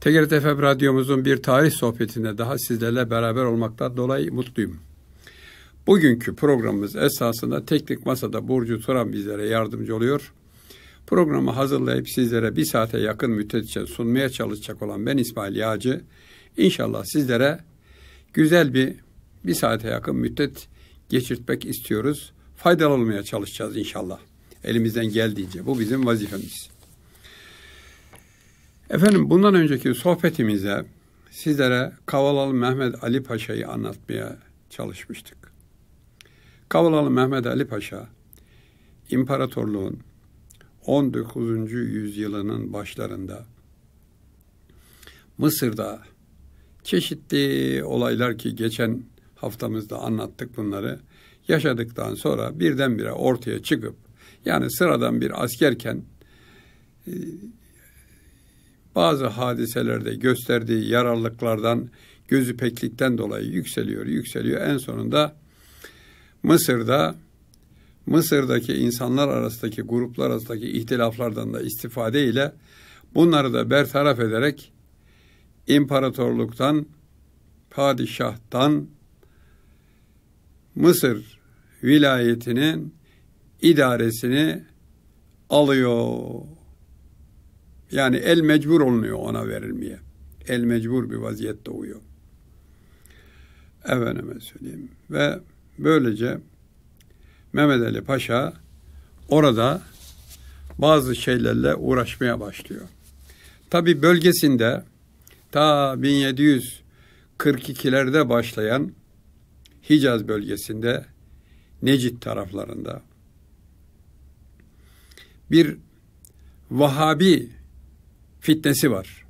TGRT FM radyomuzun bir tarih sohbetinde daha sizlerle beraber olmaktan dolayı mutluyum. Bugünkü programımız esasında teknik masada Burcu Turan bizlere yardımcı oluyor. Programı hazırlayıp sizlere bir saate yakın müddet için sunmaya çalışacak olan ben İsmail Yağcı. İnşallah sizlere güzel bir bir saate yakın müddet geçirtmek istiyoruz. Faydalı olmaya çalışacağız inşallah. Elimizden geldiğince bu bizim vazifemiz. Efendim bundan önceki sohbetimize sizlere Kavalalı Mehmet Ali Paşa'yı anlatmaya çalışmıştık. Kavalalı Mehmet Ali Paşa, imparatorluğun 19. yüzyılının başlarında Mısır'da çeşitli olaylar ki geçen haftamızda anlattık bunları yaşadıktan sonra birdenbire ortaya çıkıp yani sıradan bir askerken e, bazı hadiselerde gösterdiği yararlıklardan, gözü peklikten dolayı yükseliyor, yükseliyor. En sonunda Mısır'da Mısır'daki insanlar arasındaki gruplar arasındaki ihtilaflardan da istifade ile bunları da bertaraf ederek imparatorluktan, padişahtan Mısır vilayetinin idaresini alıyor. Yani el mecbur olunuyor ona verilmeye. El mecbur bir vaziyette uyuyor. Efendime söyleyeyim. Ve böylece Mehmet Ali Paşa orada bazı şeylerle uğraşmaya başlıyor. Tabi bölgesinde ta 1742'lerde başlayan Hicaz bölgesinde Necit taraflarında bir Vahabi fitnesi var.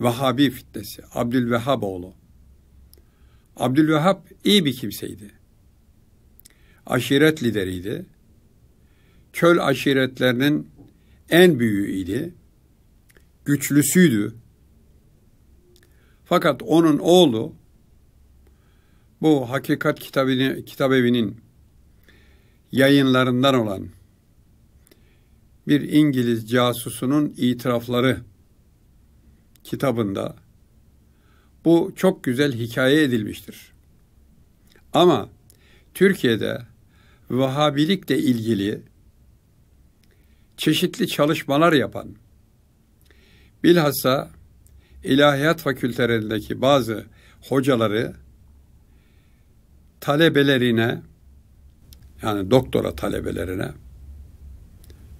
Vahabi fitnesi, Abdülvehhab oğlu. Abdülvehhab iyi bir kimseydi. Aşiret lideriydi. Köl aşiretlerinin en büyüğüydü. Güçlüsüydü. Fakat onun oğlu bu Hakikat Kitabini, Kitabevinin yayınlarından olan bir İngiliz casusunun itirafları kitabında bu çok güzel hikaye edilmiştir. Ama Türkiye'de vahabilikle ilgili çeşitli çalışmalar yapan bilhassa ilahiyat fakültelerindeki bazı hocaları talebelerine yani doktora talebelerine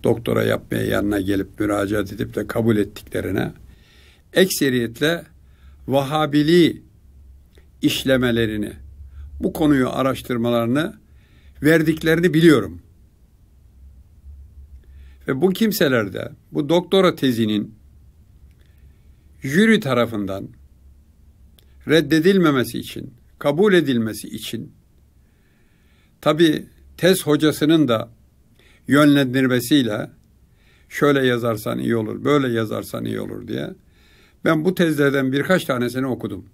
doktora yapmaya yanına gelip müracaat edip de kabul ettiklerine ekseriyetle Vahabili işlemelerini, bu konuyu araştırmalarını verdiklerini biliyorum. Ve bu kimselerde bu doktora tezinin jüri tarafından reddedilmemesi için, kabul edilmesi için tabi tez hocasının da yönlendirmesiyle şöyle yazarsan iyi olur, böyle yazarsan iyi olur diye ben bu tezlerden birkaç tanesini okudum.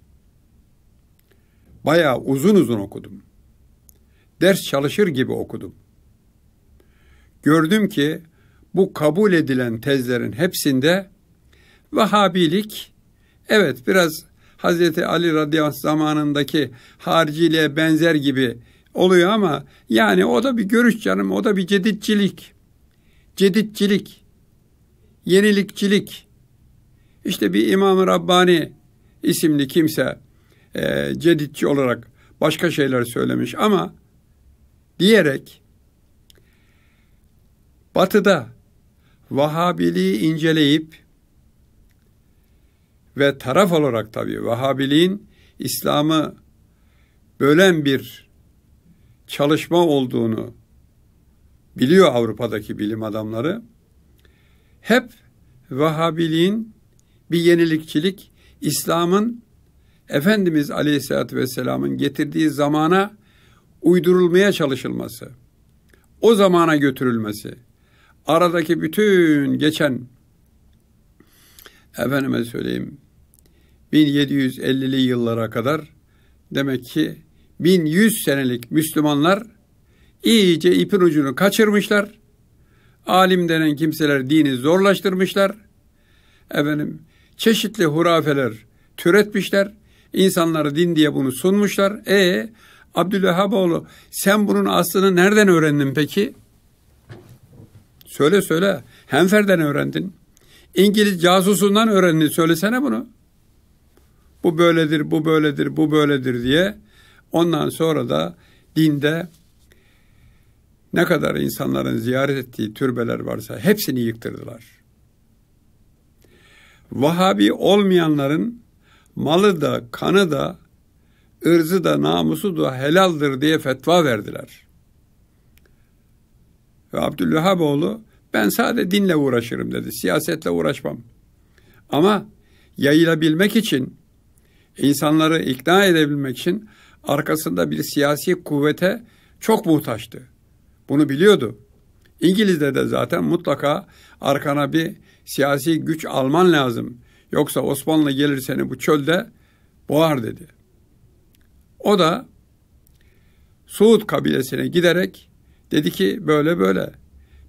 Bayağı uzun uzun okudum. Ders çalışır gibi okudum. Gördüm ki bu kabul edilen tezlerin hepsinde vahabilik, evet biraz Hazreti Ali radıyallahu anh zamanındaki hariciliğe benzer gibi oluyor ama yani o da bir görüş canım, o da bir ceditçilik. Ceditçilik, yenilikçilik. İşte bir İmam-ı Rabbani isimli kimse e, ceditçi olarak başka şeyler söylemiş ama diyerek batıda Vahabiliği inceleyip ve taraf olarak tabii Vahabiliğin İslam'ı bölen bir çalışma olduğunu biliyor Avrupa'daki bilim adamları. Hep Vahabiliğin bir yenilikçilik İslam'ın Efendimiz Aleyhisselatü Vesselam'ın getirdiği zamana uydurulmaya çalışılması, o zamana götürülmesi, aradaki bütün geçen efendime söyleyeyim 1750'li yıllara kadar demek ki 1100 senelik Müslümanlar iyice ipin ucunu kaçırmışlar. Alim denen kimseler dini zorlaştırmışlar. Efendim çeşitli hurafeler türetmişler. İnsanları din diye bunu sunmuşlar. E Abdülvehhaboğlu sen bunun aslını nereden öğrendin peki? Söyle söyle. Henfer'den öğrendin. İngiliz casusundan öğrendin. Söylesene bunu. Bu böyledir, bu böyledir, bu böyledir diye Ondan sonra da dinde ne kadar insanların ziyaret ettiği türbeler varsa hepsini yıktırdılar. Vahabi olmayanların malı da, kanı da, ırzı da, namusu da helaldir diye fetva verdiler. Ve Abdülvehhaboğlu ben sadece dinle uğraşırım dedi. Siyasetle uğraşmam. Ama yayılabilmek için, insanları ikna edebilmek için arkasında bir siyasi kuvvete çok muhtaçtı. Bunu biliyordu. İngiliz'de de zaten mutlaka arkana bir siyasi güç alman lazım. Yoksa Osmanlı gelir seni bu çölde boğar dedi. O da Suud kabilesine giderek dedi ki böyle böyle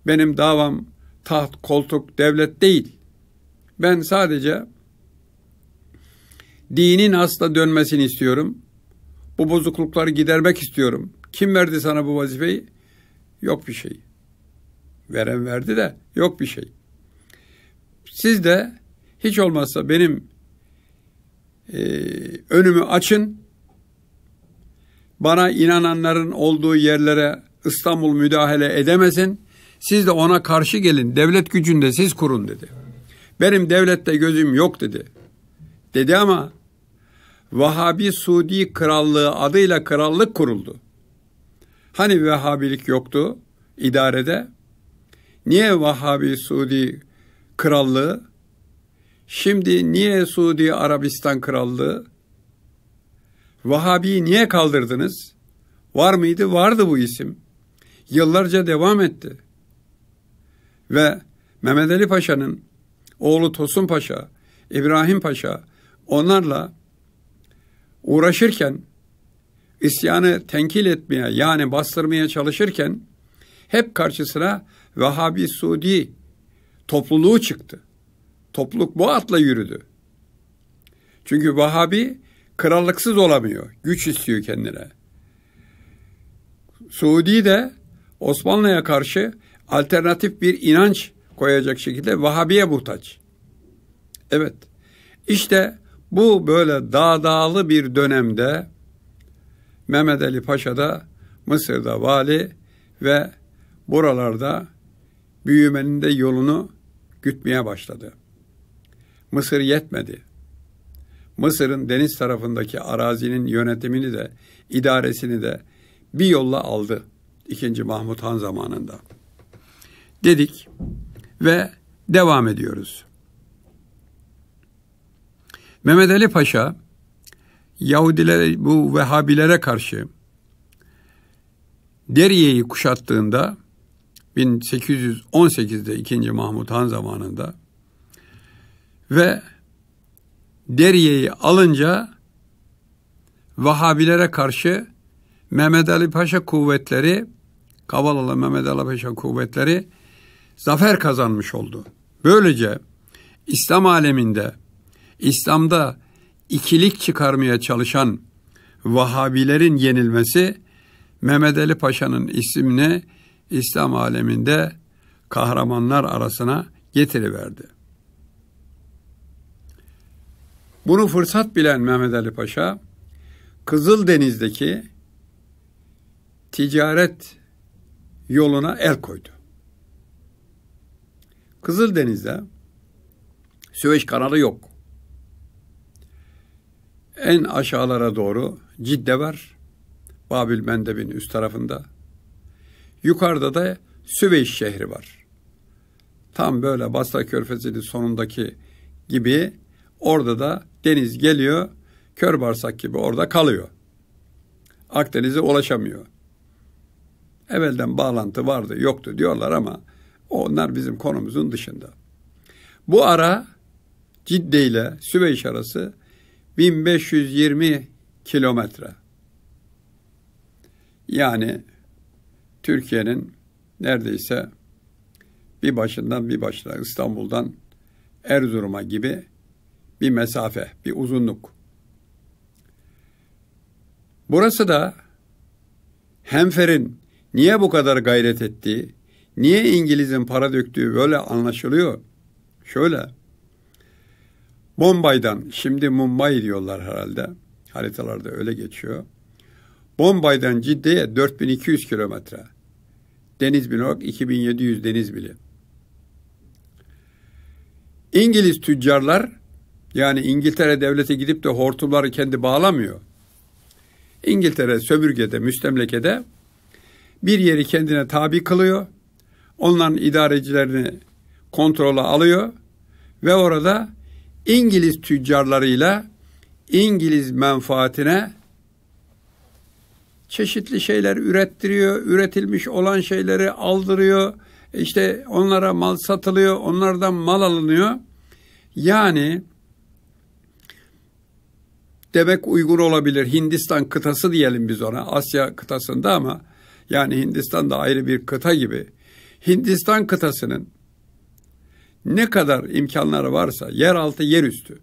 benim davam taht, koltuk, devlet değil. Ben sadece dinin asla dönmesini istiyorum. Bu bozuklukları gidermek istiyorum. Kim verdi sana bu vazifeyi? Yok bir şey. Veren verdi de yok bir şey. Siz de hiç olmazsa benim e, önümü açın. Bana inananların olduğu yerlere İstanbul müdahale edemesin. Siz de ona karşı gelin. Devlet gücünde siz kurun dedi. Benim devlette gözüm yok dedi. Dedi ama Vahabi Suudi Krallığı adıyla krallık kuruldu. Hani vahabilik yoktu idarede? Niye Vahabi Suudi Krallığı? Şimdi niye Suudi Arabistan Krallığı? Vahabi'yi niye kaldırdınız? Var mıydı? Vardı bu isim. Yıllarca devam etti. Ve Mehmet Ali Paşa'nın oğlu Tosun Paşa, İbrahim Paşa onlarla uğraşırken, isyanı tenkil etmeye yani bastırmaya çalışırken hep karşısına Vehhabi Sudi topluluğu çıktı. Topluluk bu atla yürüdü. Çünkü Vahabi krallıksız olamıyor. Güç istiyor kendine. Suudi de Osmanlı'ya karşı alternatif bir inanç koyacak şekilde Vahabi'ye muhtaç. Evet. İşte bu böyle dağdağlı bir dönemde Mehmet Ali da Mısır'da vali ve buralarda büyümenin de yolunu gütmeye başladı. Mısır yetmedi. Mısır'ın deniz tarafındaki arazinin yönetimini de idaresini de bir yolla aldı İkinci Mahmut Han zamanında. Dedik ve devam ediyoruz. Mehmet Ali Paşa Yahudilere bu Vehhabilere karşı Deriye'yi kuşattığında 1818'de 2. Mahmut Han zamanında ve Deriye'yi alınca Vahabilere karşı Mehmet Ali Paşa kuvvetleri Kavalalı Mehmet Ali Paşa kuvvetleri zafer kazanmış oldu. Böylece İslam aleminde İslam'da ikilik çıkarmaya çalışan Vahabilerin yenilmesi Mehmet Ali Paşa'nın ismini İslam aleminde kahramanlar arasına getiriverdi. Bunu fırsat bilen Mehmet Ali Paşa Kızıldeniz'deki ticaret yoluna el koydu. Kızıldeniz'de Süveyş kanalı yok en aşağılara doğru Cidde var. Babil Mendeb'in üst tarafında. Yukarıda da Süveyş şehri var. Tam böyle Basra Körfezi'nin sonundaki gibi orada da deniz geliyor, kör bağırsak gibi orada kalıyor. Akdeniz'e ulaşamıyor. Evvelden bağlantı vardı, yoktu diyorlar ama onlar bizim konumuzun dışında. Bu ara Cidde ile Süveyş arası 1520 kilometre. Yani Türkiye'nin neredeyse bir başından bir başına İstanbul'dan Erzurum'a gibi bir mesafe, bir uzunluk. Burası da Hemfer'in niye bu kadar gayret ettiği, niye İngiliz'in para döktüğü böyle anlaşılıyor. Şöyle, Bombay'dan, şimdi Mumbai diyorlar herhalde, haritalarda öyle geçiyor. Bombay'dan Cidde'ye 4200 kilometre. Deniz bile olarak 2700 deniz bile. İngiliz tüccarlar yani İngiltere devlete gidip de hortumları kendi bağlamıyor. İngiltere sömürgede, müstemlekede bir yeri kendine tabi kılıyor. Onların idarecilerini kontrola alıyor ve orada İngiliz tüccarlarıyla İngiliz menfaatine çeşitli şeyler ürettiriyor, üretilmiş olan şeyleri aldırıyor, işte onlara mal satılıyor, onlardan mal alınıyor. Yani demek uygun olabilir Hindistan kıtası diyelim biz ona, Asya kıtasında ama yani Hindistan da ayrı bir kıta gibi. Hindistan kıtasının ne kadar imkanları varsa yeraltı yerüstü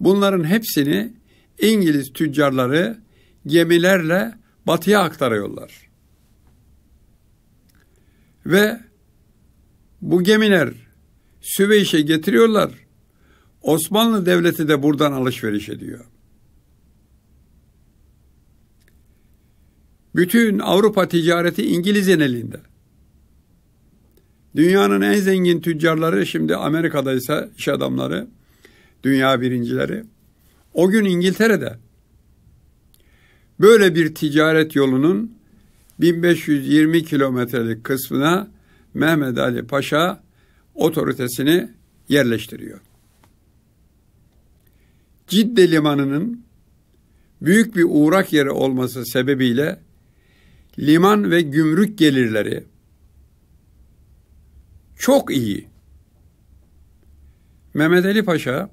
bunların hepsini İngiliz tüccarları gemilerle batıya aktarıyorlar. Ve bu gemiler Süveyş'e getiriyorlar. Osmanlı Devleti de buradan alışveriş ediyor. Bütün Avrupa ticareti İngiliz'in elinde. Dünyanın en zengin tüccarları şimdi Amerika'daysa iş adamları, dünya birincileri. O gün İngiltere'de böyle bir ticaret yolunun 1520 kilometrelik kısmına Mehmet Ali Paşa otoritesini yerleştiriyor. Cidde limanının büyük bir uğrak yeri olması sebebiyle liman ve gümrük gelirleri çok iyi. Mehmet Ali Paşa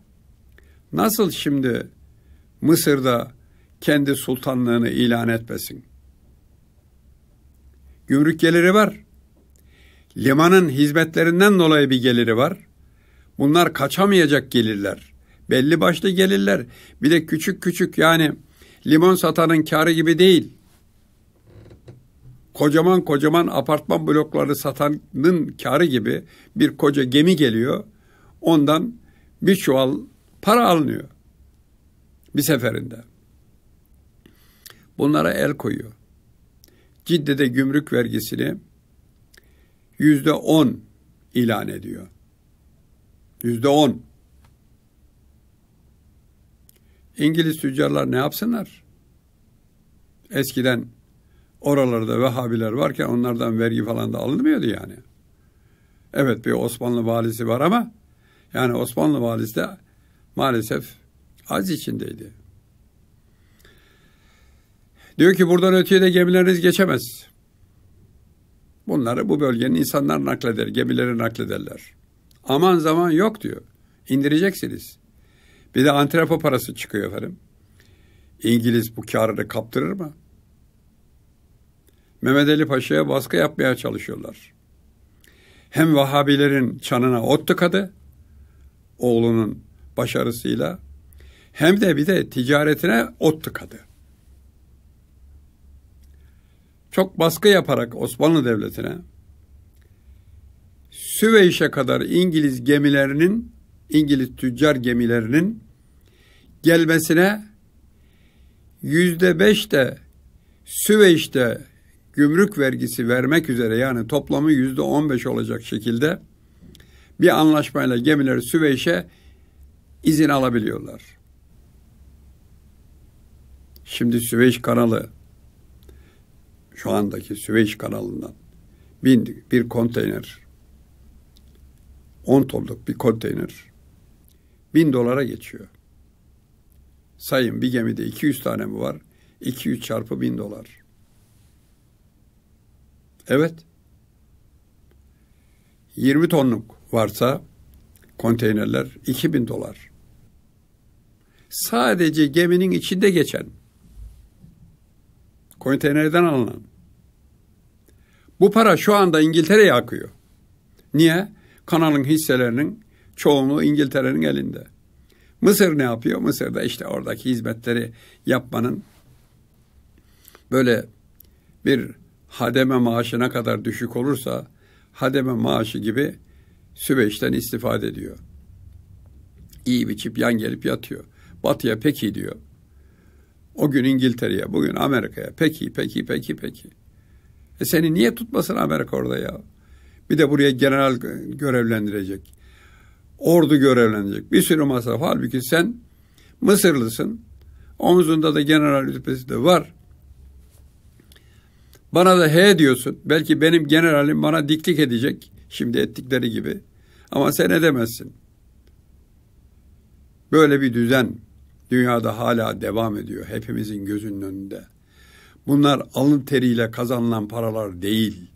nasıl şimdi Mısır'da kendi sultanlığını ilan etmesin? Gümrük geliri var. Limanın hizmetlerinden dolayı bir geliri var. Bunlar kaçamayacak gelirler. Belli başlı gelirler. Bir de küçük küçük yani limon satanın karı gibi değil kocaman kocaman apartman blokları satanın karı gibi bir koca gemi geliyor. Ondan bir çuval para alınıyor bir seferinde. Bunlara el koyuyor. Cidde'de gümrük vergisini yüzde on ilan ediyor. Yüzde on. İngiliz tüccarlar ne yapsınlar? Eskiden Oralarda Vehhabiler varken onlardan vergi falan da alınmıyordu yani. Evet bir Osmanlı valisi var ama yani Osmanlı valisi de maalesef az içindeydi. Diyor ki buradan öteye de gemileriniz geçemez. Bunları bu bölgenin insanlar nakleder, gemileri naklederler. Aman zaman yok diyor. İndireceksiniz. Bir de antrepo parası çıkıyor efendim. İngiliz bu karını kaptırır mı? Mehmet Ali Paşa'ya baskı yapmaya çalışıyorlar. Hem Vahabilerin çanına ot tıkadı oğlunun başarısıyla hem de bir de ticaretine ot tıkadı. Çok baskı yaparak Osmanlı Devleti'ne Süveyş'e kadar İngiliz gemilerinin İngiliz tüccar gemilerinin gelmesine yüzde beş de Süveyş'te gümrük vergisi vermek üzere yani toplamı yüzde on beş olacak şekilde bir anlaşmayla gemileri Süveyş'e izin alabiliyorlar. Şimdi Süveyş kanalı şu andaki Süveyş kanalından bindik bir konteyner 10 tonluk bir konteyner bin dolara geçiyor. Sayın bir gemide 200 tane mi var? 200 çarpı bin dolar. Evet. 20 tonluk varsa konteynerler 2000 dolar. Sadece geminin içinde geçen konteynerden alınan. Bu para şu anda İngiltere'ye akıyor. Niye? Kanalın hisselerinin çoğunluğu İngiltere'nin elinde. Mısır ne yapıyor? Mısır'da işte oradaki hizmetleri yapmanın böyle bir hademe maaşına kadar düşük olursa hademe maaşı gibi sübeşten istifade ediyor. İyi biçip yan gelip yatıyor. Batı'ya peki diyor. O gün İngiltere'ye, bugün Amerika'ya. Peki, peki, peki, peki. E seni niye tutmasın Amerika orada ya? Bir de buraya general görevlendirecek. Ordu görevlendirecek. Bir sürü masraf. Halbuki sen Mısırlısın. Omzunda da general rütbesi de var. Bana da he diyorsun. Belki benim generalim bana diklik edecek. Şimdi ettikleri gibi. Ama sen edemezsin. Böyle bir düzen dünyada hala devam ediyor. Hepimizin gözünün önünde. Bunlar alın teriyle kazanılan paralar değil.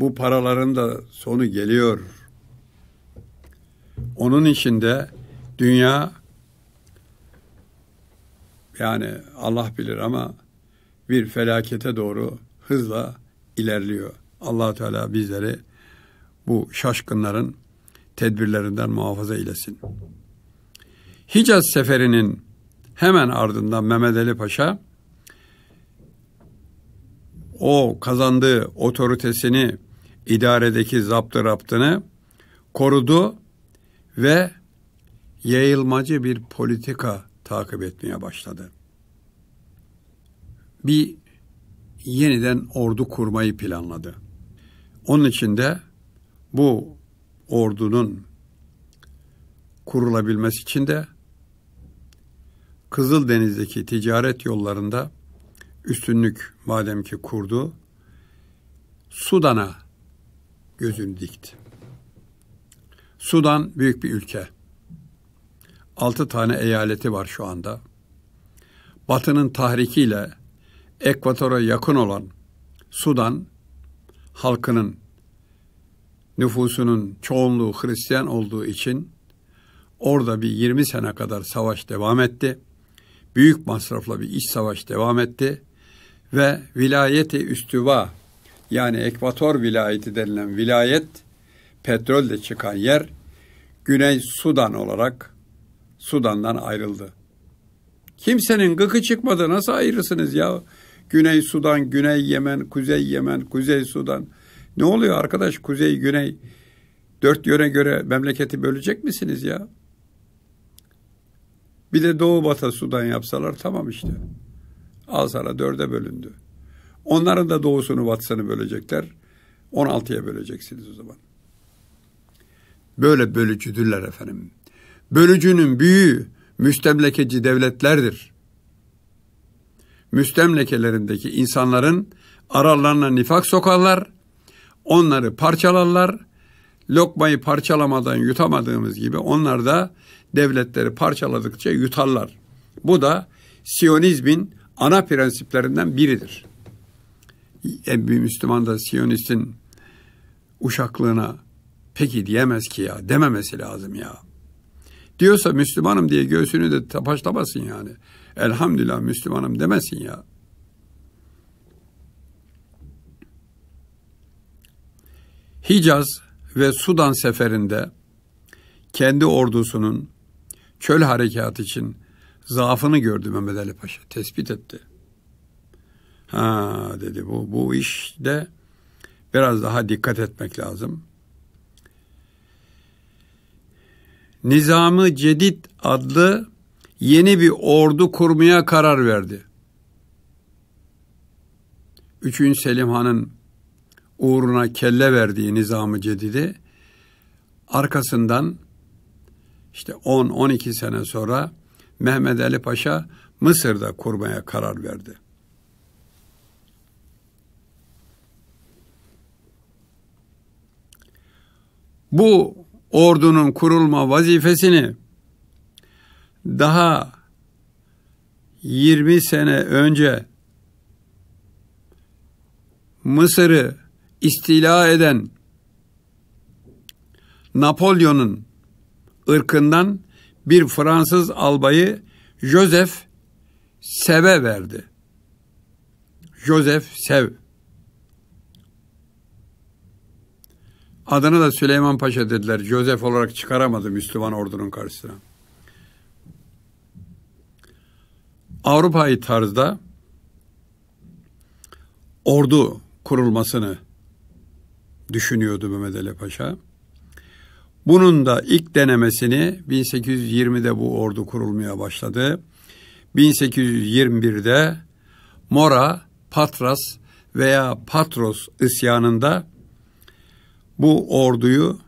Bu paraların da sonu geliyor. Onun içinde dünya yani Allah bilir ama bir felakete doğru hızla ilerliyor. allah Teala bizleri bu şaşkınların tedbirlerinden muhafaza eylesin. Hicaz seferinin hemen ardından Mehmet Ali Paşa o kazandığı otoritesini idaredeki zaptı raptını korudu ve yayılmacı bir politika takip etmeye başladı bir yeniden ordu kurmayı planladı. Onun için de bu ordunun kurulabilmesi için de Kızıldeniz'deki ticaret yollarında üstünlük madem ki kurdu, Sudan'a gözünü dikti. Sudan büyük bir ülke. Altı tane eyaleti var şu anda. Batı'nın tahrikiyle ekvatora yakın olan Sudan halkının nüfusunun çoğunluğu Hristiyan olduğu için orada bir 20 sene kadar savaş devam etti. Büyük masrafla bir iç savaş devam etti ve vilayeti üstüva yani Ekvator vilayeti denilen vilayet petrolle çıkan yer Güney Sudan olarak Sudan'dan ayrıldı. Kimsenin gıkı çıkmadı. Nasıl ayırırsınız ya? Güney Sudan, Güney Yemen, Kuzey Yemen, Kuzey Sudan. Ne oluyor arkadaş Kuzey, Güney? Dört yöne göre memleketi bölecek misiniz ya? Bir de Doğu Batı Sudan yapsalar tamam işte. Al sana dörde bölündü. Onların da doğusunu batısını bölecekler. 16'ya böleceksiniz o zaman. Böyle bölücüdürler efendim. Bölücünün büyüğü müstemlekeci devletlerdir müstemlekelerindeki insanların aralarına nifak sokarlar, onları parçalarlar. Lokmayı parçalamadan yutamadığımız gibi onlar da devletleri parçaladıkça yutarlar. Bu da Siyonizmin ana prensiplerinden biridir. E, bir Müslüman da Siyonistin uşaklığına peki diyemez ki ya dememesi lazım ya. Diyorsa Müslümanım diye göğsünü de tapaçlamasın yani elhamdülillah Müslümanım demesin ya. Hicaz ve Sudan seferinde kendi ordusunun çöl harekat için zaafını gördü Mehmet Ali Paşa. Tespit etti. Ha dedi bu, bu işte biraz daha dikkat etmek lazım. Nizamı Cedid adlı yeni bir ordu kurmaya karar verdi. Üçüncü Selim Han'ın uğruna kelle verdiği Nizam-ı Cedid'i arkasından işte 10-12 sene sonra Mehmet Ali Paşa Mısır'da kurmaya karar verdi. Bu ordunun kurulma vazifesini daha 20 sene önce Mısır'ı istila eden Napolyon'un ırkından bir Fransız albayı Joseph Sev'e verdi. Joseph Sev. Adını da Süleyman Paşa dediler. Joseph olarak çıkaramadı Müslüman ordunun karşısına. Avrupa'yı tarzda ordu kurulmasını düşünüyordu Mehmet Ali Paşa. Bunun da ilk denemesini 1820'de bu ordu kurulmaya başladı. 1821'de Mora, Patras veya Patros isyanında bu orduyu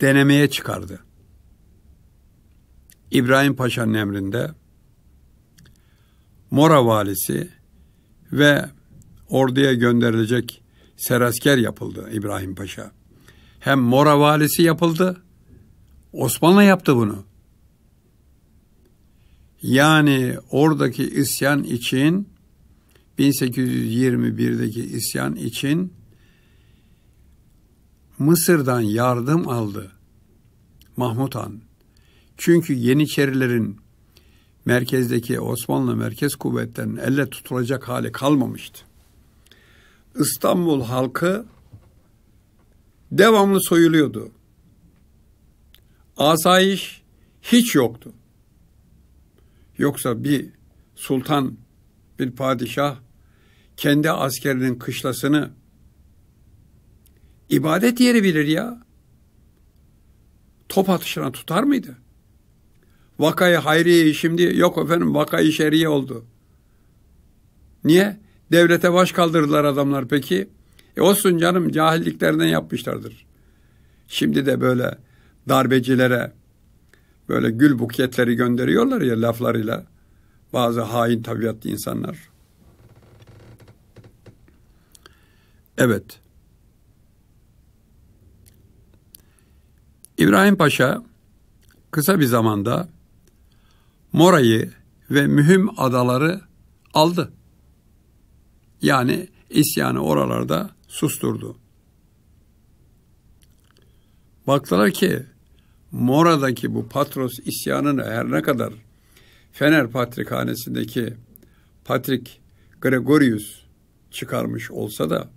denemeye çıkardı. İbrahim Paşa'nın emrinde Mora valisi ve orduya gönderilecek serasker yapıldı İbrahim Paşa. Hem Mora valisi yapıldı, Osmanlı yaptı bunu. Yani oradaki isyan için 1821'deki isyan için Mısır'dan yardım aldı Mahmut Han. Çünkü Yeniçerilerin merkezdeki Osmanlı merkez kuvvetlerinin elle tutulacak hali kalmamıştı. İstanbul halkı devamlı soyuluyordu. Asayiş hiç yoktu. Yoksa bir sultan, bir padişah kendi askerinin kışlasını ibadet yeri bilir ya. Top atışına tutar mıydı? Vakayı hayriye şimdi yok efendim vakayı şeriye oldu. Niye? Devlete baş kaldırdılar adamlar peki. E olsun canım cahilliklerinden yapmışlardır. Şimdi de böyle darbecilere böyle gül buketleri gönderiyorlar ya laflarıyla. Bazı hain tabiatlı insanlar. Evet. İbrahim Paşa kısa bir zamanda Mora'yı ve mühim adaları aldı. Yani isyanı oralarda susturdu. Baktılar ki Mora'daki bu Patros isyanını her ne kadar Fener Patrikhanesi'ndeki Patrik Gregorius çıkarmış olsa da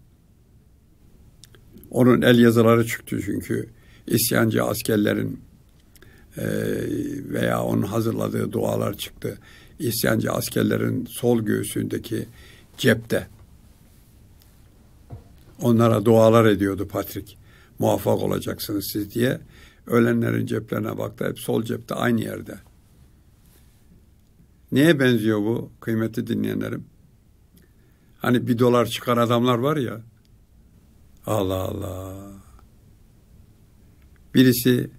onun el yazıları çıktı çünkü isyancı askerlerin ee, veya onun hazırladığı dualar çıktı. İsyancı askerlerin sol göğsündeki cepte. Onlara dualar ediyordu Patrik. Muvaffak olacaksınız siz diye. Ölenlerin ceplerine baktı. Hep sol cepte aynı yerde. Neye benziyor bu kıymetli dinleyenlerim? Hani bir dolar çıkar adamlar var ya. Allah Allah. Birisi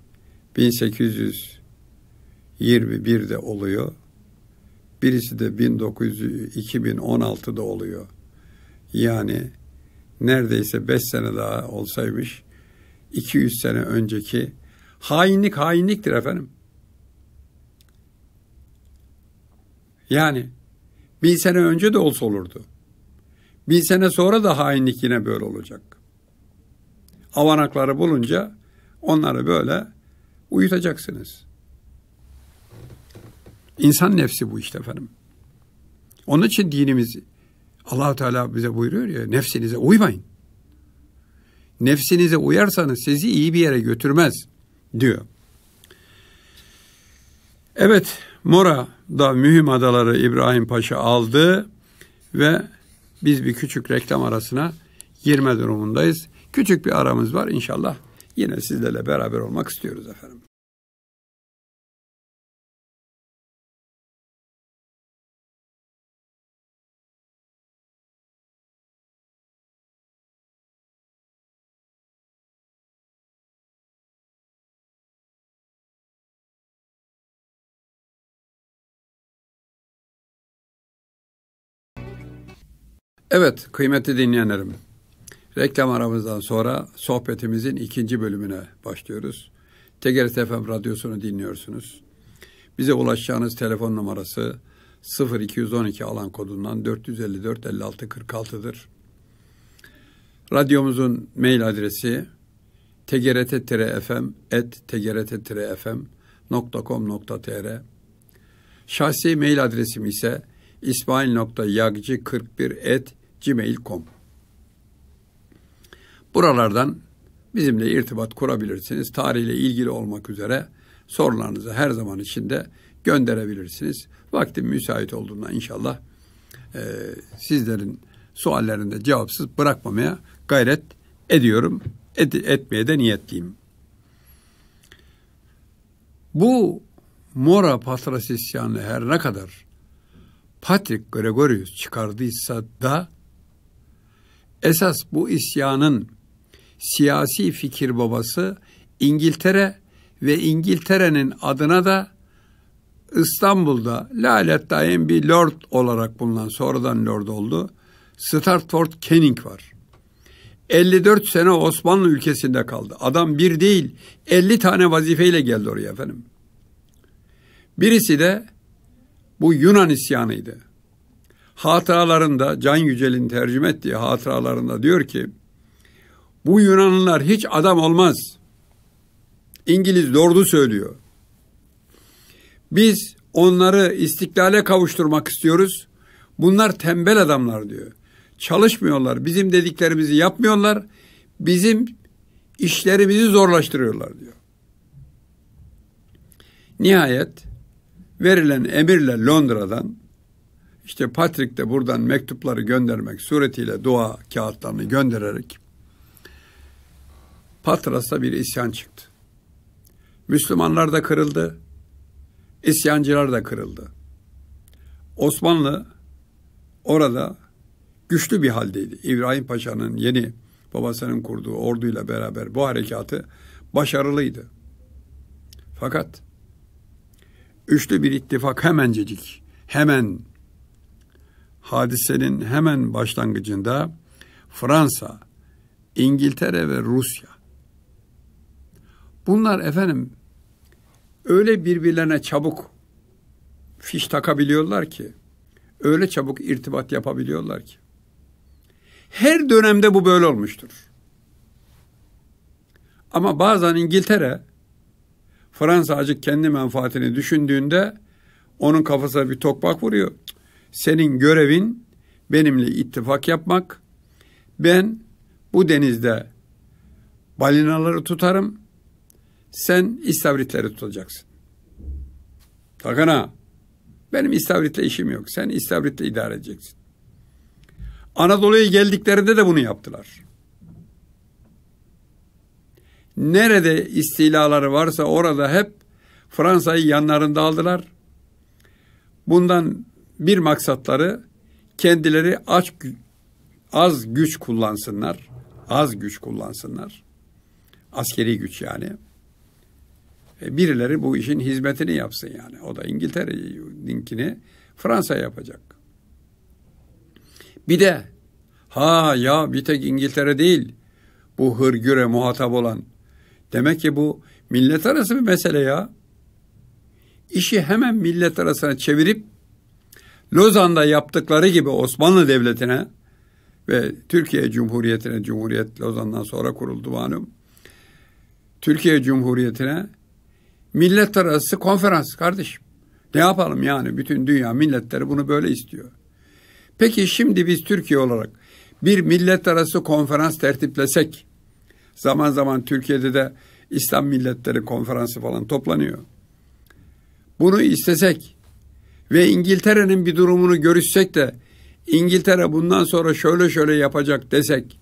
1821'de oluyor. Birisi de 1900, 2016'da oluyor. Yani neredeyse 5 sene daha olsaymış 200 sene önceki hainlik hainliktir efendim. Yani bin sene önce de olsa olurdu. Bin sene sonra da hainlik yine böyle olacak. Avanakları bulunca onları böyle uyutacaksınız. İnsan nefsi bu işte efendim. Onun için dinimiz allah Teala bize buyuruyor ya nefsinize uymayın. Nefsinize uyarsanız sizi iyi bir yere götürmez diyor. Evet Mora da mühim adaları İbrahim Paşa aldı ve biz bir küçük reklam arasına girme durumundayız. Küçük bir aramız var inşallah yine sizlerle beraber olmak istiyoruz efendim. Evet kıymetli dinleyenlerim Reklam aramızdan sonra sohbetimizin ikinci bölümüne başlıyoruz. TGRT FM radyosunu dinliyorsunuz. Bize ulaşacağınız telefon numarası 0212 alan kodundan 454 56 46'dır. Radyomuzun mail adresi tgrt-fm.com.tr Şahsi mail adresim ise ismail.yagci41 gmail.com Buralardan bizimle irtibat kurabilirsiniz. Tarihle ilgili olmak üzere sorularınızı her zaman içinde gönderebilirsiniz. Vaktim müsait olduğunda inşallah e, sizlerin suallerinde cevapsız bırakmamaya gayret ediyorum. Et, etmeye de niyetliyim. Bu Mora Patrasisyan'ı her ne kadar Patrick Gregorius çıkardıysa da esas bu isyanın siyasi fikir babası İngiltere ve İngiltere'nin adına da İstanbul'da Lalet Daim bir lord olarak bulunan sonradan lord oldu. Stratford Kenning var. 54 sene Osmanlı ülkesinde kaldı. Adam bir değil 50 tane vazifeyle geldi oraya efendim. Birisi de bu Yunan isyanıydı. Hatıralarında Can Yücel'in tercüme ettiği hatıralarında diyor ki bu Yunanlılar hiç adam olmaz. İngiliz doğru söylüyor. Biz onları istiklale kavuşturmak istiyoruz. Bunlar tembel adamlar diyor. Çalışmıyorlar. Bizim dediklerimizi yapmıyorlar. Bizim işlerimizi zorlaştırıyorlar diyor. Nihayet verilen emirle Londra'dan işte Patrick de buradan mektupları göndermek suretiyle dua kağıtlarını göndererek Patras'ta bir isyan çıktı. Müslümanlar da kırıldı, isyancılar da kırıldı. Osmanlı orada güçlü bir haldeydi. İbrahim Paşa'nın yeni babasının kurduğu orduyla beraber bu harekatı başarılıydı. Fakat üçlü bir ittifak hemencecik, hemen hadisenin hemen başlangıcında Fransa, İngiltere ve Rusya Bunlar efendim öyle birbirlerine çabuk fiş takabiliyorlar ki, öyle çabuk irtibat yapabiliyorlar ki. Her dönemde bu böyle olmuştur. Ama bazen İngiltere, Fransa acık kendi menfaatini düşündüğünde onun kafasına bir tokmak vuruyor. Senin görevin benimle ittifak yapmak. Ben bu denizde balinaları tutarım sen istavritlere tutacaksın. Sakın ha. Benim istavritle işim yok. Sen istavritle idare edeceksin. Anadolu'ya geldiklerinde de bunu yaptılar. Nerede istilaları varsa orada hep Fransa'yı yanlarında aldılar. Bundan bir maksatları kendileri aç, az güç kullansınlar. Az güç kullansınlar. Askeri güç yani birileri bu işin hizmetini yapsın yani. O da İngiltere'ninkini Fransa yapacak. Bir de ha ya bir tek İngiltere değil bu hırgüre muhatap olan. Demek ki bu millet arası bir mesele ya. İşi hemen millet arasına çevirip Lozan'da yaptıkları gibi Osmanlı Devleti'ne ve Türkiye Cumhuriyeti'ne, Cumhuriyet Lozan'dan sonra kuruldu malum. Türkiye Cumhuriyeti'ne millet arası konferans kardeşim. Ne yapalım yani bütün dünya milletleri bunu böyle istiyor. Peki şimdi biz Türkiye olarak bir millet arası konferans tertiplesek zaman zaman Türkiye'de de İslam milletleri konferansı falan toplanıyor. Bunu istesek ve İngiltere'nin bir durumunu görüşsek de İngiltere bundan sonra şöyle şöyle yapacak desek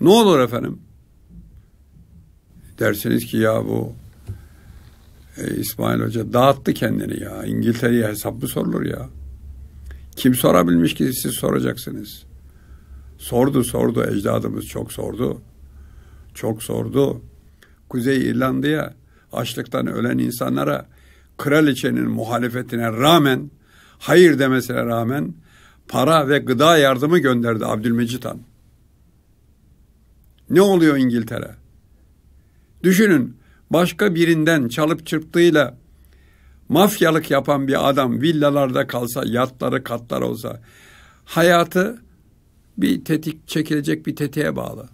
ne olur efendim? Dersiniz ki ya bu e, İsmail Hoca dağıttı kendini ya. İngiltere'ye hesap mı sorulur ya? Kim sorabilmiş ki siz soracaksınız? Sordu sordu ecdadımız çok sordu. Çok sordu. Kuzey İrlanda'ya açlıktan ölen insanlara kraliçenin muhalefetine rağmen hayır demesine rağmen para ve gıda yardımı gönderdi Abdülmecit Han. Ne oluyor İngiltere? Düşünün başka birinden çalıp çırptığıyla mafyalık yapan bir adam villalarda kalsa, yatları katlar olsa hayatı bir tetik çekilecek bir tetiğe bağlı.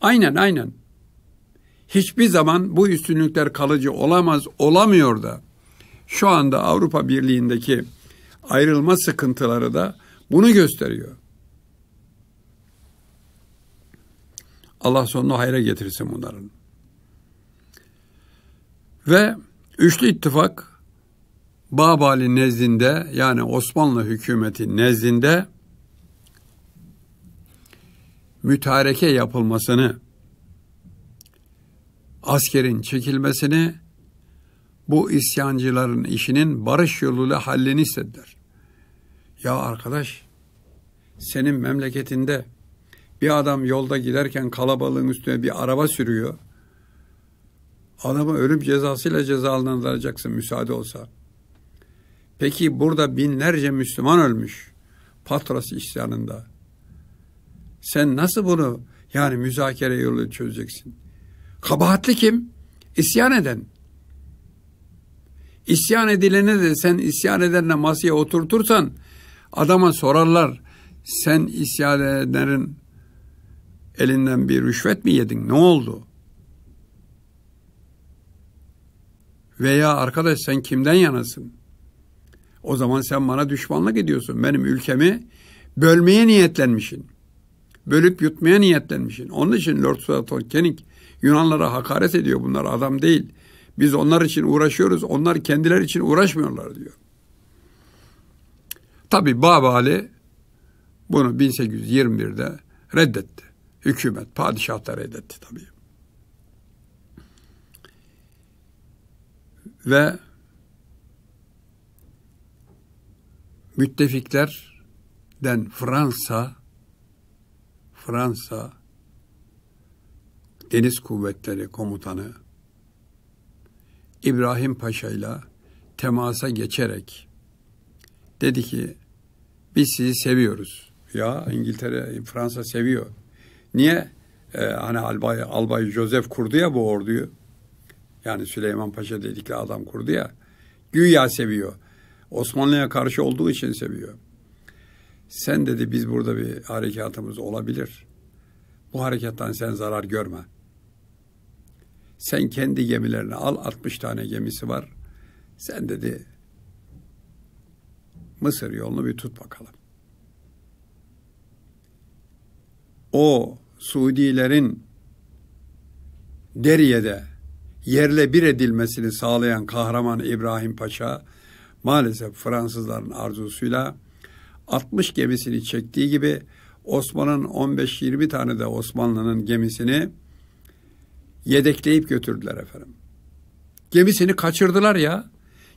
Aynen aynen. Hiçbir zaman bu üstünlükler kalıcı olamaz, olamıyor da. Şu anda Avrupa Birliği'ndeki ayrılma sıkıntıları da bunu gösteriyor. Allah sonunu hayra getirsin bunların. Ve üçlü ittifak Babali nezdinde yani Osmanlı hükümeti nezdinde mütareke yapılmasını, askerin çekilmesini, bu isyancıların işinin barış yoluyla hallini istediler. Ya arkadaş, senin memleketinde bir adam yolda giderken kalabalığın üstüne bir araba sürüyor. Adamı ölüm cezasıyla cezalandıracaksın müsaade olsa. Peki burada binlerce Müslüman ölmüş. Patras isyanında. Sen nasıl bunu yani müzakere yolu çözeceksin? Kabahatli kim? İsyan eden. İsyan edilene de sen isyan edenle masaya oturtursan adama sorarlar. Sen isyan edenlerin Elinden bir rüşvet mi yedin? Ne oldu? Veya arkadaş sen kimden yanasın? O zaman sen bana düşmanlık ediyorsun. Benim ülkemi bölmeye niyetlenmişsin. Bölüp yutmaya niyetlenmişsin. Onun için Lord Suaton Kenik Yunanlara hakaret ediyor. Bunlar adam değil. Biz onlar için uğraşıyoruz. Onlar kendileri için uğraşmıyorlar diyor. Tabi Ali bunu 1821'de reddetti. Hükümet, padişah da reddetti tabii. Ve müttefiklerden Fransa Fransa Deniz Kuvvetleri Komutanı İbrahim Paşa ile temasa geçerek dedi ki biz sizi seviyoruz. Ya İngiltere, Fransa seviyor. Niye? Ee, hani albay, albay Joseph kurdu ya bu orduyu. Yani Süleyman Paşa dedikleri adam kurdu ya. Güya seviyor. Osmanlı'ya karşı olduğu için seviyor. Sen dedi biz burada bir harekatımız olabilir. Bu harekattan sen zarar görme. Sen kendi gemilerini al 60 tane gemisi var. Sen dedi Mısır yolunu bir tut bakalım. o Suudilerin Deriye'de yerle bir edilmesini sağlayan kahraman İbrahim Paşa maalesef Fransızların arzusuyla 60 gemisini çektiği gibi Osman'ın 15-20 tane de Osmanlı'nın gemisini yedekleyip götürdüler efendim. Gemisini kaçırdılar ya.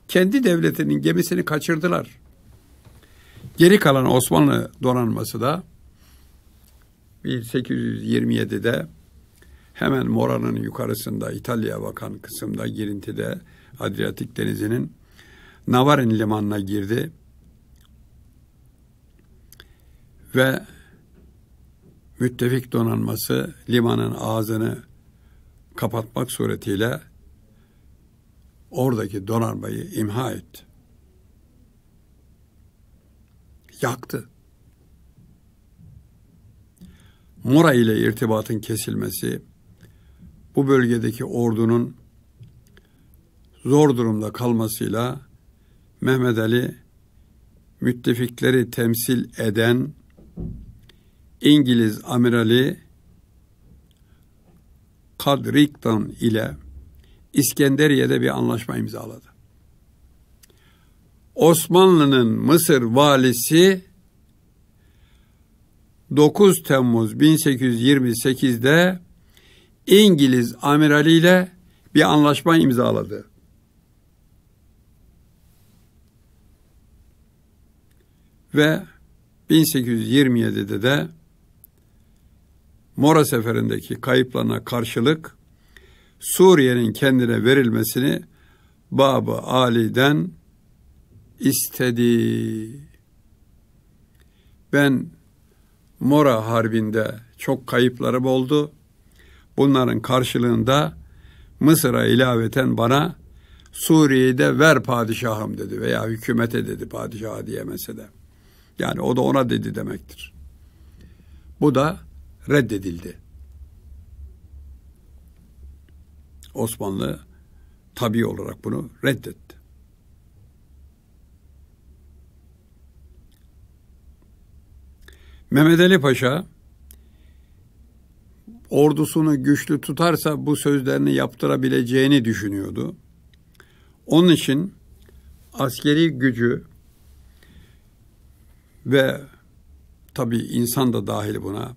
Kendi devletinin gemisini kaçırdılar. Geri kalan Osmanlı donanması da 1827'de hemen Mora'nın yukarısında İtalya'ya bakan kısımda girintide Adriyatik Denizi'nin Navarin limanına girdi ve müttefik donanması limanın ağzını kapatmak suretiyle oradaki donanmayı imha etti. Yaktı. Mora ile irtibatın kesilmesi, bu bölgedeki ordunun zor durumda kalmasıyla Mehmet Ali müttefikleri temsil eden İngiliz amirali Kadrikton ile İskenderiye'de bir anlaşma imzaladı. Osmanlı'nın Mısır valisi 9 Temmuz 1828'de İngiliz amiraliyle bir anlaşma imzaladı. Ve 1827'de de Mora seferindeki kayıplarına karşılık Suriye'nin kendine verilmesini Baba Ali'den istedi. Ben Mora Harbi'nde çok kayıpları oldu. Bunların karşılığında Mısır'a ilaveten bana Suriye'de ver padişahım dedi veya hükümete dedi padişah diyemese de. Yani o da ona dedi demektir. Bu da reddedildi. Osmanlı tabi olarak bunu reddetti. Mehmet Ali Paşa ordusunu güçlü tutarsa bu sözlerini yaptırabileceğini düşünüyordu. Onun için askeri gücü ve tabi insan da dahil buna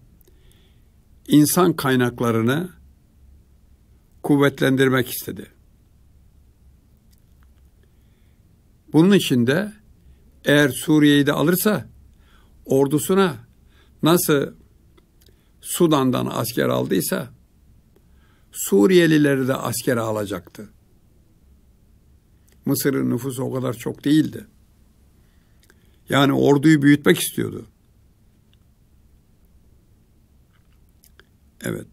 insan kaynaklarını kuvvetlendirmek istedi. Bunun için de eğer Suriye'yi de alırsa ordusuna nasıl Sudan'dan asker aldıysa Suriyelileri de askere alacaktı. Mısır'ın nüfusu o kadar çok değildi. Yani orduyu büyütmek istiyordu. Evet.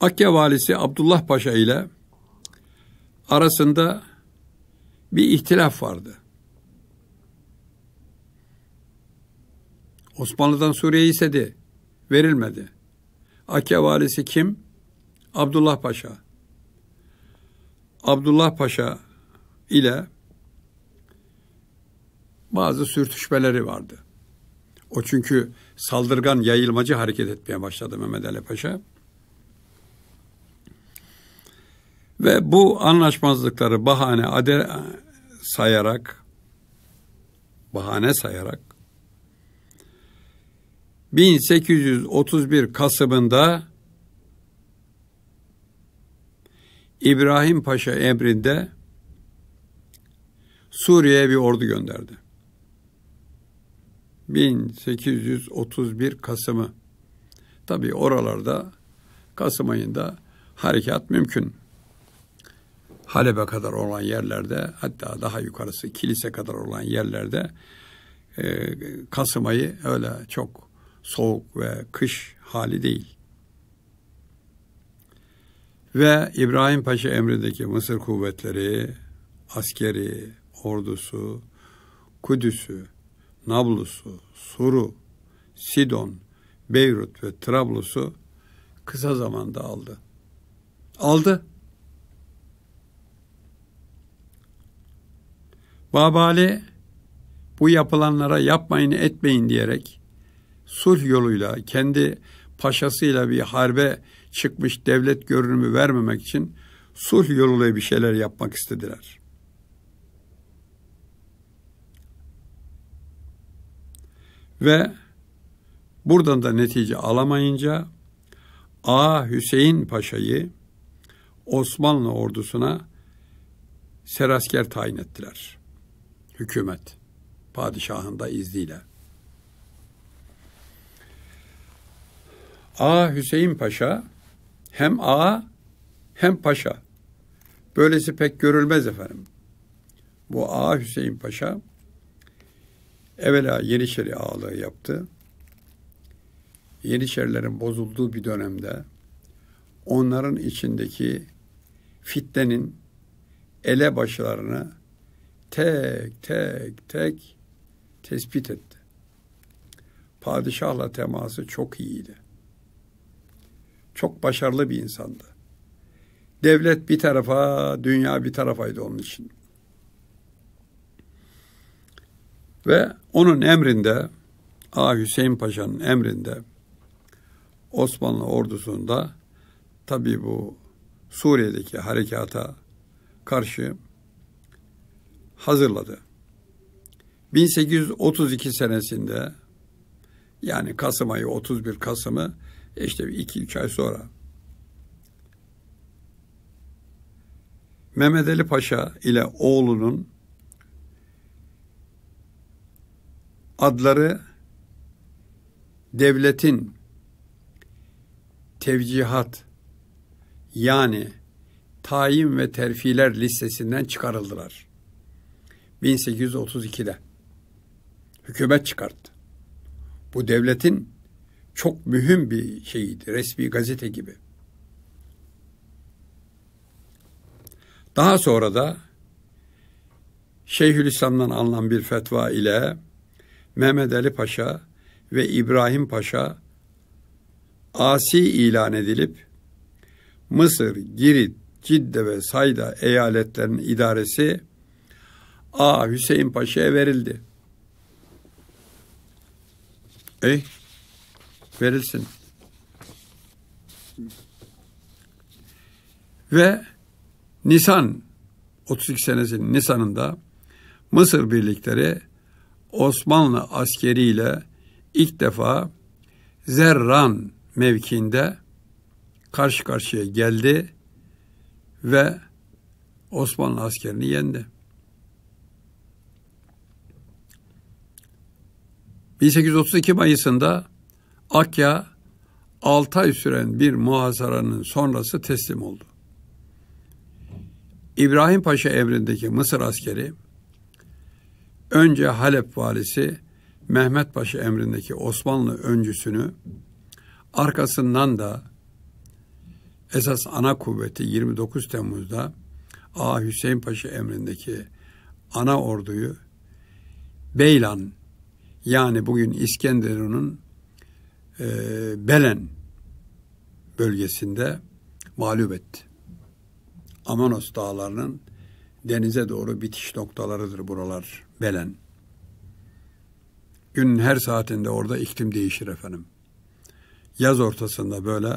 Akya valisi Abdullah Paşa ile arasında bir ihtilaf vardı. Osmanlı'dan Suriye'yi istedi. Verilmedi. Akke valisi kim? Abdullah Paşa. Abdullah Paşa ile bazı sürtüşmeleri vardı. O çünkü saldırgan yayılmacı hareket etmeye başladı Mehmet Ali Paşa. Ve bu anlaşmazlıkları bahane ade sayarak bahane sayarak 1831 Kasım'ında İbrahim Paşa emrinde Suriye'ye bir ordu gönderdi. 1831 Kasım'ı. Tabi oralarda Kasım ayında harekat mümkün. Halep'e kadar olan yerlerde hatta daha yukarısı kilise kadar olan yerlerde e, Kasım ayı öyle çok soğuk ve kış hali değil. Ve İbrahim Paşa emrindeki Mısır kuvvetleri, askeri, ordusu, Kudüs'ü, Nablus'u, Sur'u, Sidon, Beyrut ve Trablus'u kısa zamanda aldı. Aldı. Babali bu yapılanlara yapmayın etmeyin diyerek sulh yoluyla kendi paşasıyla bir harbe çıkmış devlet görünümü vermemek için sulh yoluyla bir şeyler yapmak istediler. Ve buradan da netice alamayınca A. Hüseyin Paşa'yı Osmanlı ordusuna serasker tayin ettiler hükümet padişahın da izniyle. A Hüseyin Paşa hem A hem Paşa. Böylesi pek görülmez efendim. Bu A Hüseyin Paşa evvela Yeniçeri ağalığı yaptı. Yeniçerilerin bozulduğu bir dönemde onların içindeki fitnenin başlarını tek tek tek tespit etti. Padişahla teması çok iyiydi. Çok başarılı bir insandı. Devlet bir tarafa, dünya bir tarafaydı onun için. Ve onun emrinde, A. Hüseyin Paşa'nın emrinde Osmanlı ordusunda tabi bu Suriye'deki harekata karşı hazırladı. 1832 senesinde yani Kasım ayı 31 Kasım'ı işte 2-3 ay sonra Mehmet Ali Paşa ile oğlunun adları devletin tevcihat yani tayin ve terfiler listesinden çıkarıldılar. 1832'de hükümet çıkarttı. Bu devletin çok mühim bir şeyiydi. Resmi gazete gibi. Daha sonra da Şeyhülislam'dan alınan bir fetva ile Mehmet Ali Paşa ve İbrahim Paşa asi ilan edilip Mısır, Girit, Cidde ve Sayda eyaletlerinin idaresi A Hüseyin Paşa'ya verildi. Ey verilsin. Ve Nisan 32 senesinin Nisan'ında Mısır birlikleri Osmanlı askeriyle ilk defa Zerran mevkiinde karşı karşıya geldi ve Osmanlı askerini yendi. 1832 Mayıs'ında Akya 6 ay süren bir muhazaranın sonrası teslim oldu. İbrahim Paşa emrindeki Mısır askeri önce Halep valisi Mehmet Paşa emrindeki Osmanlı öncüsünü arkasından da esas ana kuvveti 29 Temmuz'da A. Hüseyin Paşa emrindeki ana orduyu Beylan yani bugün İskenderun'un e, Belen bölgesinde mağlup etti. Amanos dağlarının denize doğru bitiş noktalarıdır buralar Belen. Günün her saatinde orada iklim değişir efendim. Yaz ortasında böyle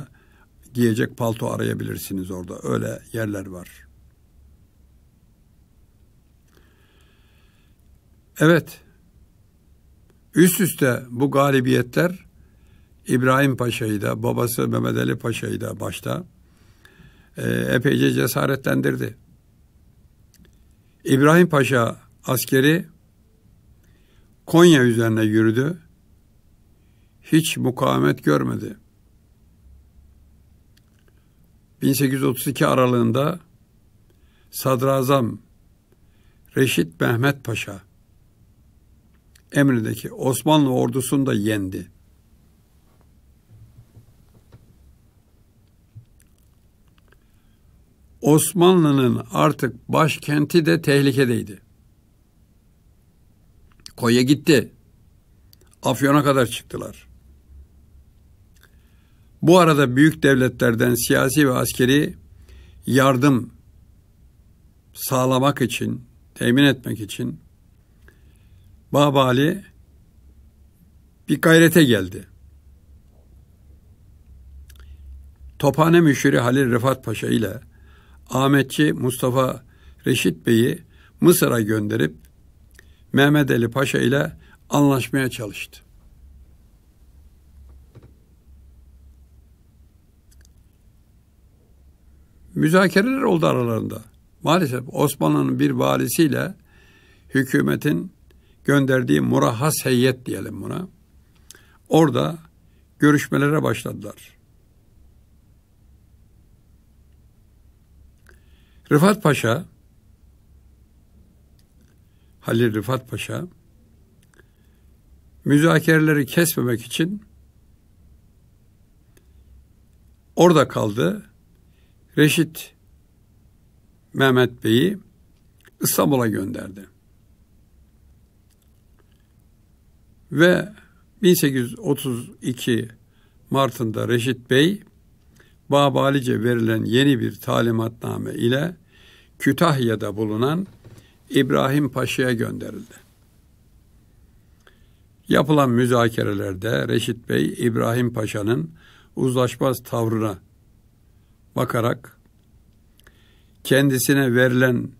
giyecek palto arayabilirsiniz orada. Öyle yerler var. Evet. Üst üste bu galibiyetler İbrahim Paşa'yı da babası Mehmet Ali Paşa'yı da başta e, epeyce cesaretlendirdi. İbrahim Paşa askeri Konya üzerine yürüdü. Hiç mukavemet görmedi. 1832 aralığında Sadrazam Reşit Mehmet Paşa emrindeki Osmanlı ordusunu da yendi. Osmanlı'nın artık başkenti de tehlikedeydi. Konya gitti. Afyon'a kadar çıktılar. Bu arada büyük devletlerden siyasi ve askeri yardım sağlamak için, temin etmek için Babali bir gayrete geldi. Tophane müşiri Halil Rıfat Paşa ile Ahmetçi Mustafa Reşit Bey'i Mısır'a gönderip Mehmet Ali Paşa ile anlaşmaya çalıştı. Müzakereler oldu aralarında. Maalesef Osmanlı'nın bir valisiyle hükümetin gönderdiği murahhas heyet diyelim buna. Orada görüşmelere başladılar. Rıfat Paşa Halil Rıfat Paşa müzakereleri kesmemek için orada kaldı. Reşit Mehmet Bey'i İstanbul'a gönderdi. Ve 1832 Mart'ında Reşit Bey Babalice verilen yeni bir talimatname ile Kütahya'da bulunan İbrahim Paşa'ya gönderildi. Yapılan müzakerelerde Reşit Bey İbrahim Paşa'nın uzlaşmaz tavrına bakarak kendisine verilen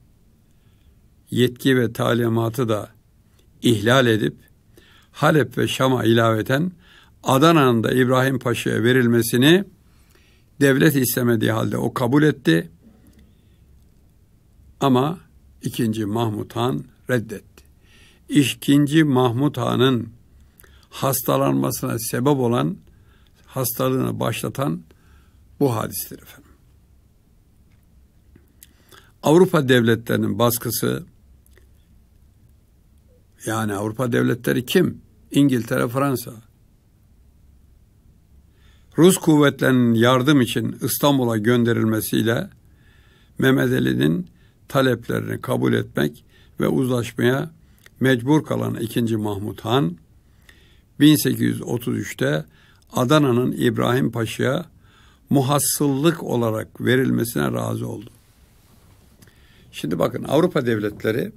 yetki ve talimatı da ihlal edip Halep ve Şam'a ilaveten Adana'nın da İbrahim Paşa'ya verilmesini devlet istemediği halde o kabul etti. Ama ikinci Mahmut Han reddetti. İkinci Mahmut Han'ın hastalanmasına sebep olan, hastalığını başlatan bu hadistir efendim. Avrupa devletlerinin baskısı yani Avrupa devletleri kim? İngiltere, Fransa. Rus kuvvetlerinin yardım için İstanbul'a gönderilmesiyle Mehmet Ali'nin taleplerini kabul etmek ve uzlaşmaya mecbur kalan 2. Mahmut Han 1833'te Adana'nın İbrahim Paşa'ya muhassıllık olarak verilmesine razı oldu. Şimdi bakın Avrupa devletleri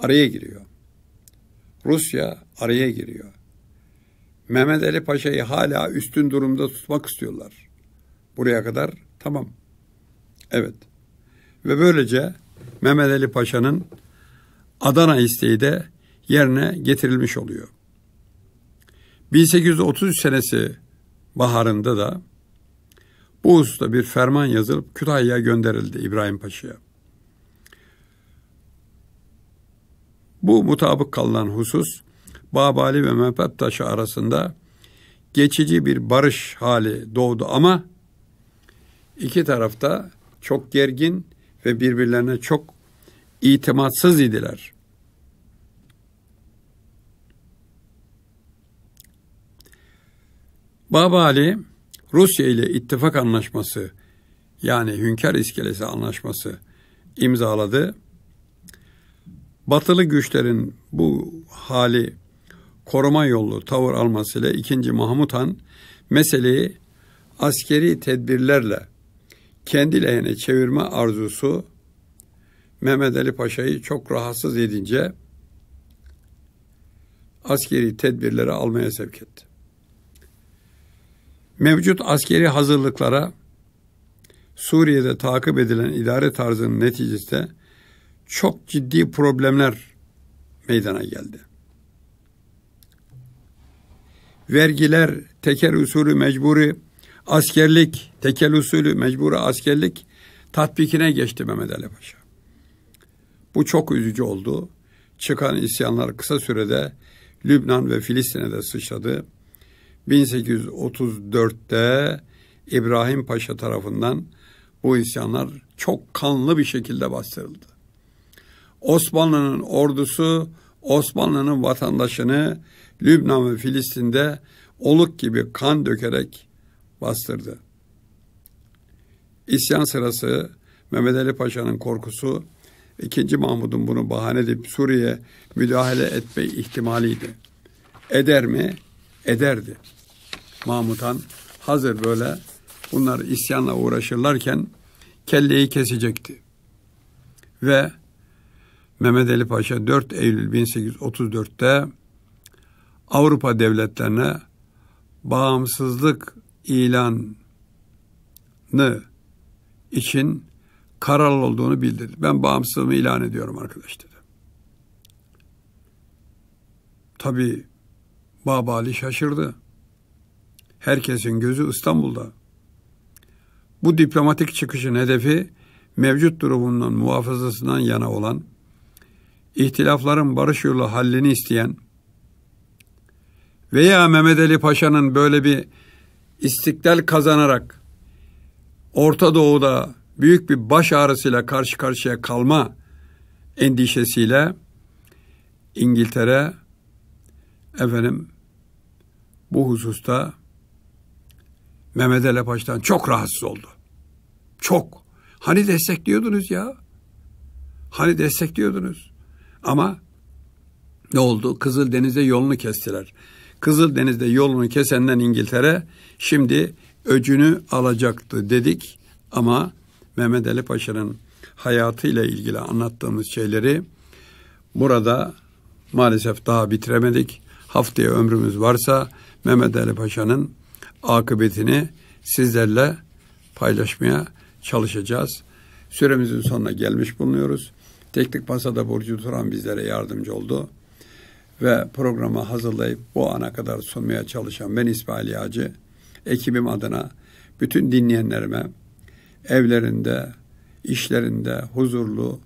araya giriyor. Rusya araya giriyor. Mehmet Ali Paşa'yı hala üstün durumda tutmak istiyorlar. Buraya kadar tamam. Evet. Ve böylece Mehmet Ali Paşa'nın Adana isteği de yerine getirilmiş oluyor. 1830 senesi baharında da bu hususta bir ferman yazılıp Kütahya'ya gönderildi İbrahim Paşa'ya. Bu mutabık kalınan husus Babali ve Mehmet Taşı arasında geçici bir barış hali doğdu ama iki tarafta çok gergin ve birbirlerine çok itimatsız idiler. Babali Rusya ile ittifak anlaşması yani Hünkar İskelesi anlaşması imzaladı. Batılı güçlerin bu hali koruma yolu tavır almasıyla 2. Mahmut Han meseleyi askeri tedbirlerle kendi lehine çevirme arzusu Mehmet Ali Paşa'yı çok rahatsız edince askeri tedbirleri almaya sevk etti. Mevcut askeri hazırlıklara Suriye'de takip edilen idare tarzının neticesinde çok ciddi problemler meydana geldi. Vergiler teker usulü mecburi, askerlik tekel usulü mecburi askerlik tatbikine geçti Mehmet Ali Paşa. Bu çok üzücü oldu. Çıkan isyanlar kısa sürede Lübnan ve Filistin'e de sıçradı. 1834'te İbrahim Paşa tarafından bu isyanlar çok kanlı bir şekilde bastırıldı. Osmanlı'nın ordusu Osmanlı'nın vatandaşını Lübnan ve Filistin'de oluk gibi kan dökerek bastırdı. İsyan sırası Mehmet Ali Paşa'nın korkusu ikinci Mahmud'un bunu bahane edip Suriye müdahale etme ihtimaliydi. Eder mi? Ederdi. Mahmud Han hazır böyle bunlar isyanla uğraşırlarken kelleyi kesecekti. Ve Mehmet Ali Paşa 4 Eylül 1834'te Avrupa devletlerine bağımsızlık ilanı için kararlı olduğunu bildirdi. Ben bağımsızlığımı ilan ediyorum arkadaş dedi. Tabi Baba Ali şaşırdı. Herkesin gözü İstanbul'da. Bu diplomatik çıkışın hedefi mevcut durumunun muhafazasından yana olan ihtilafların barış yolu hallini isteyen veya Mehmet Ali Paşa'nın böyle bir istiklal kazanarak Orta Doğu'da büyük bir baş ağrısıyla karşı karşıya kalma endişesiyle İngiltere efendim bu hususta Mehmet Ali Paşa'dan çok rahatsız oldu. Çok. Hani destekliyordunuz ya? Hani destekliyordunuz? Ama ne oldu? Kızıl Deniz'de yolunu kestiler. Kızıl Deniz'de yolunu kesenden İngiltere şimdi öcünü alacaktı dedik ama Mehmet Ali Paşa'nın hayatıyla ilgili anlattığımız şeyleri burada maalesef daha bitiremedik. Haftaya ömrümüz varsa Mehmet Ali Paşa'nın akıbetini sizlerle paylaşmaya çalışacağız. Süremizin sonuna gelmiş bulunuyoruz. Teknik masada Burcu Turan bizlere yardımcı oldu. Ve programı hazırlayıp bu ana kadar sunmaya çalışan ben İsmail Yağcı, ekibim adına bütün dinleyenlerime evlerinde, işlerinde huzurlu,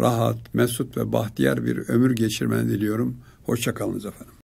rahat, mesut ve bahtiyar bir ömür geçirmeni diliyorum. Hoşçakalınız efendim.